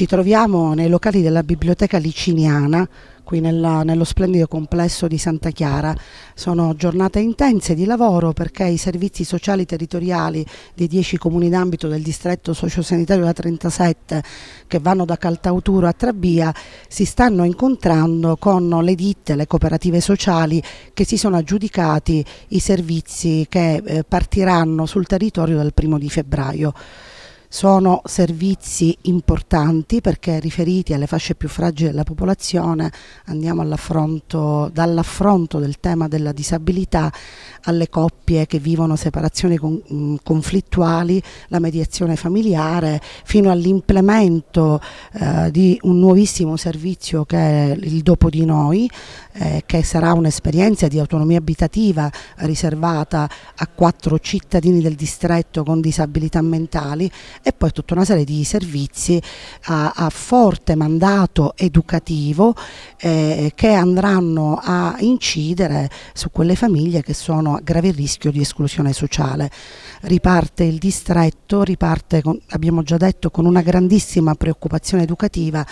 Ci troviamo nei locali della Biblioteca Liciniana, qui nella, nello splendido complesso di Santa Chiara. Sono giornate intense di lavoro perché i servizi sociali territoriali dei 10 comuni d'ambito del distretto sociosanitario da 37 che vanno da Caltauturo a Trabia si stanno incontrando con le ditte, le cooperative sociali che si sono aggiudicati i servizi che eh, partiranno sul territorio dal primo di febbraio. Sono servizi importanti perché riferiti alle fasce più fragili della popolazione andiamo all'affronto, dall'affronto del tema della disabilità alle coppie che vivono separazioni con, mh, mm, conflittuali, la mediazione familiare, fino all'implemento eh, di un nuovissimo servizio che è il Dopo di Noi, eh, che sarà un'esperienza di autonomia abitativa riservata a quattro cittadini del distretto con disabilità mentali e poi tutta una serie di servizi a, a forte mandato educativo eh, che andranno a incidere su quelle famiglie che sono a grave rischio di esclusione sociale. Riparte il distretto, riparte, con, abbiamo già detto, con una grandissima preoccupazione educativa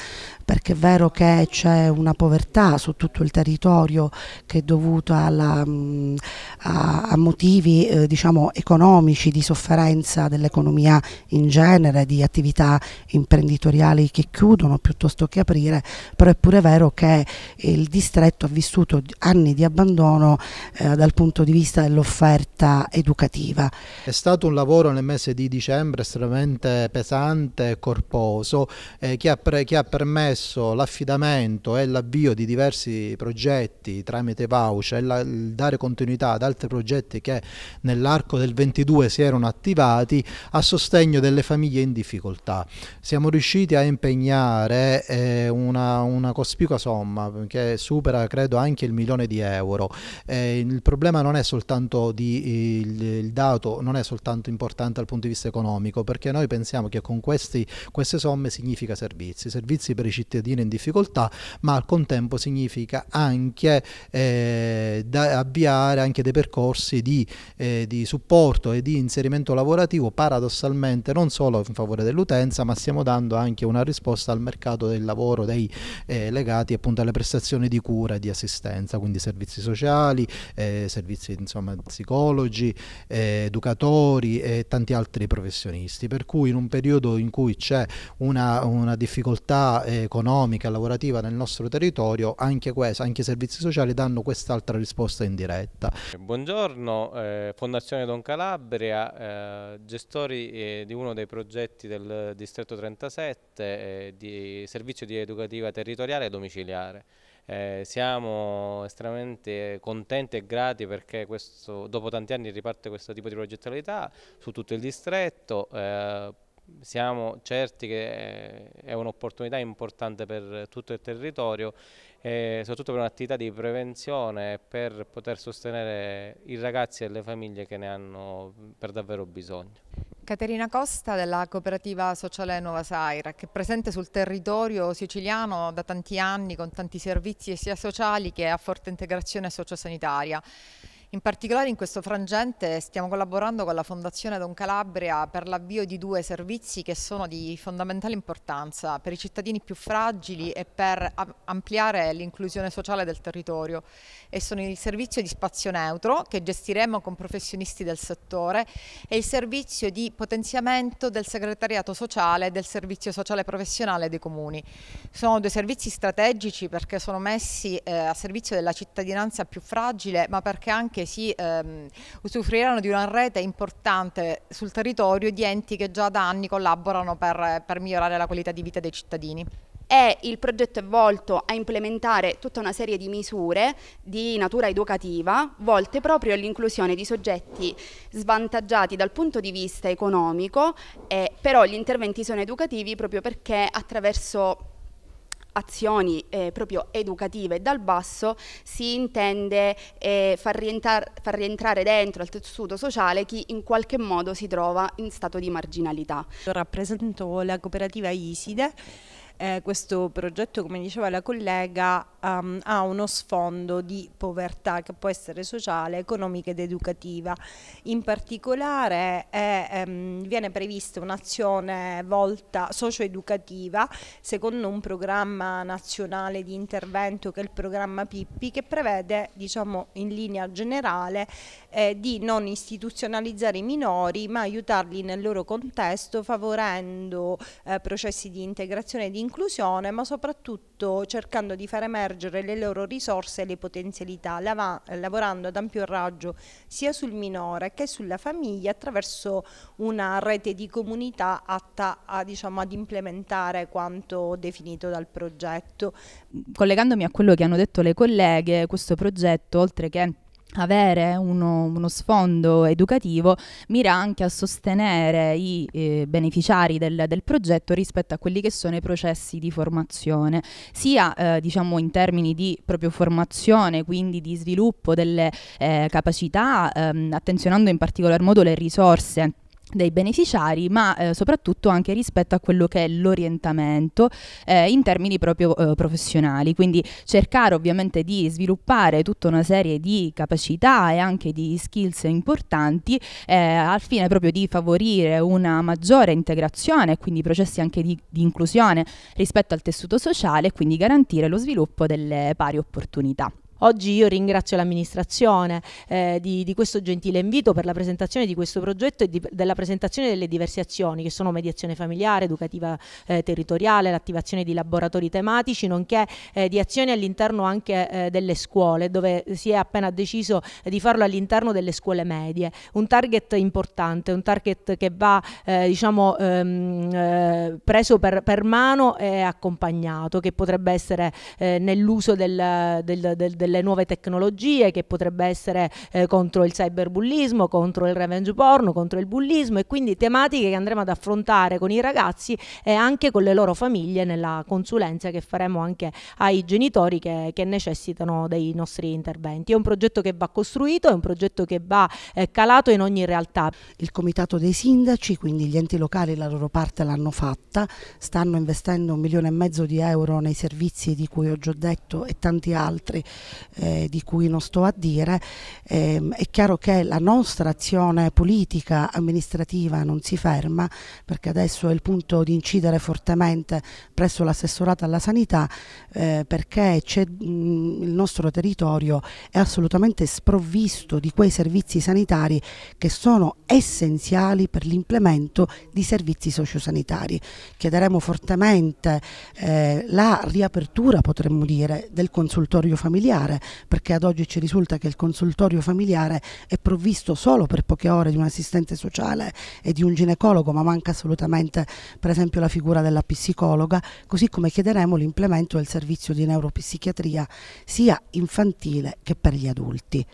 perché è vero che c'è una povertà su tutto il territorio che è dovuta alla, mm, a, a, motivi eh, diciamo, economici, di sofferenza dell'economia in generale genere di attività imprenditoriali che chiudono piuttosto che aprire, però è pure vero che il distretto ha vissuto anni di abbandono eh, dal punto di vista dell'offerta educativa. È stato un lavoro nel mese di dicembre estremamente pesante, e corposo, eh, che, ha che ha permesso l'affidamento e l'avvio di diversi progetti tramite voucher e il dare continuità ad altri progetti che nell'arco del 22 si erano attivati a sostegno delle famiglie in difficoltà. Siamo riusciti a impegnare eh, una, una, cospicua somma che supera credo anche il milione di euro. Eh, il problema non è soltanto di, il, il, dato, non è soltanto importante dal punto di vista economico perché noi pensiamo che con questi, queste somme significa servizi, servizi per i cittadini in difficoltà ma al contempo significa anche eh, da, avviare anche dei percorsi di, eh, di supporto e di inserimento lavorativo paradossalmente non solo solo in favore dell'utenza, ma stiamo dando anche una risposta al mercato del lavoro dei, eh, legati appunto alle prestazioni di cura e di assistenza, quindi servizi sociali, eh, servizi insomma, psicologi, eh, educatori e tanti altri professionisti. Per cui in un periodo in cui c'è una, una difficoltà eh, economica, lavorativa nel nostro territorio, anche, questo, anche i servizi sociali danno quest'altra risposta in diretta. Buongiorno, eh, Fondazione Don Calabria, eh, gestori di uno dei progetti del distretto 37 eh, di servizio di educativa territoriale e domiciliare. Eh, siamo estremamente contenti e grati perché questo, dopo tanti anni riparte questo tipo di progettualità su tutto il distretto. Eh, siamo certi che è un'opportunità importante per tutto il territorio e eh, soprattutto per un'attività di prevenzione per poter sostenere i ragazzi e le famiglie che ne hanno per davvero bisogno. Caterina Costa della cooperativa sociale Nuova Saira che è presente sul territorio siciliano da tanti anni con tanti servizi sia sociali che a forte integrazione sociosanitaria. In particolare in questo frangente stiamo collaborando con la Fondazione Don Calabria per l'avvio di due servizi che sono di fondamentale importanza per i cittadini più fragili e per ampliare l'inclusione sociale del territorio e sono il servizio di spazio neutro che gestiremo con professionisti del settore e il servizio di potenziamento del segretariato sociale e del servizio sociale professionale dei comuni. Sono due servizi strategici perché sono messi eh, a servizio della cittadinanza più fragile ma perché anche perché si ehm, usufruiranno di una rete importante sul territorio di enti che già da anni collaborano per, per migliorare la qualità di vita dei cittadini e il progetto è volto a implementare tutta una serie di misure di natura educativa volte proprio all'inclusione di soggetti svantaggiati dal punto di vista economico, eh, però gli interventi sono educativi proprio perché attraverso azioni eh, proprio educative dal basso si intende eh, far, rientrar far, rientrare dentro al tessuto sociale chi in qualche modo si trova in stato di marginalità. Io Rappresento la cooperativa Iside eh, questo progetto, come diceva la collega, um, ha uno sfondo di povertà che può essere sociale, economica ed educativa. In particolare è, um, viene prevista un'azione volta socio-educativa secondo un programma nazionale di intervento che è il programma Pippi che prevede diciamo in linea generale eh, di non istituzionalizzare i minori ma aiutarli nel loro contesto favorendo eh, processi di integrazione e di inclusione, ma soprattutto cercando di far emergere le loro risorse e le potenzialità, lavorando ad ampio raggio sia sul minore che sulla famiglia attraverso una rete di comunità atta a, diciamo, ad implementare quanto definito dal progetto. Collegandomi a quello che hanno detto le colleghe, questo progetto, oltre che avere uno, uno, sfondo educativo mira anche a sostenere i eh, beneficiari del, del, progetto rispetto a quelli che sono i processi di formazione, sia eh, diciamo in termini di proprio formazione, quindi di sviluppo delle eh, capacità, ehm, attenzionando in particolar modo le risorse dei beneficiari, ma eh, soprattutto anche rispetto a quello che è l'orientamento eh, in termini proprio eh, professionali, quindi cercare ovviamente di sviluppare tutta una serie di capacità e anche di skills importanti eh, al fine proprio di favorire una maggiore integrazione e quindi processi anche di, di, inclusione rispetto al tessuto sociale e quindi garantire lo sviluppo delle pari opportunità. Oggi io ringrazio l'amministrazione eh, di, di, questo gentile invito per la presentazione di questo progetto e di, della presentazione delle diverse azioni che sono mediazione familiare, educativa eh, territoriale, l'attivazione di laboratori tematici, nonché eh, di azioni all'interno anche eh, delle scuole, dove si è appena deciso eh, di farlo all'interno delle scuole medie. Un target importante, un target che va eh, diciamo, ehm, preso per, per, mano e accompagnato, che potrebbe essere nell'uso del, del, del, del delle nuove tecnologie che potrebbe essere eh, contro il cyberbullismo, contro il revenge porno, contro il bullismo e quindi tematiche che andremo ad affrontare con i ragazzi e anche con le loro famiglie nella consulenza che faremo anche ai genitori che, che necessitano dei nostri interventi. È un progetto che va costruito, è un progetto che va eh, calato in ogni realtà. Il comitato dei sindaci, quindi gli enti locali la loro parte l'hanno fatta, stanno investendo un milione e mezzo di euro nei servizi di cui ho già detto e tanti altri eh, di cui non sto a dire, ehm, è chiaro che la nostra azione politica amministrativa non si ferma perché adesso è il punto di incidere fortemente presso l'assessorato alla sanità eh, perché mh, mm, il nostro territorio è assolutamente sprovvisto di quei servizi sanitari che sono essenziali per l'implemento di servizi sociosanitari. Chiederemo fortemente eh, la riapertura, potremmo dire, del consultorio familiare familiare, perché ad oggi ci risulta che il consultorio familiare è provvisto solo per poche ore di un assistente sociale e di un ginecologo, ma manca assolutamente per esempio la figura della psicologa, così come chiederemo l'implemento del servizio di neuropsichiatria sia infantile che per gli adulti.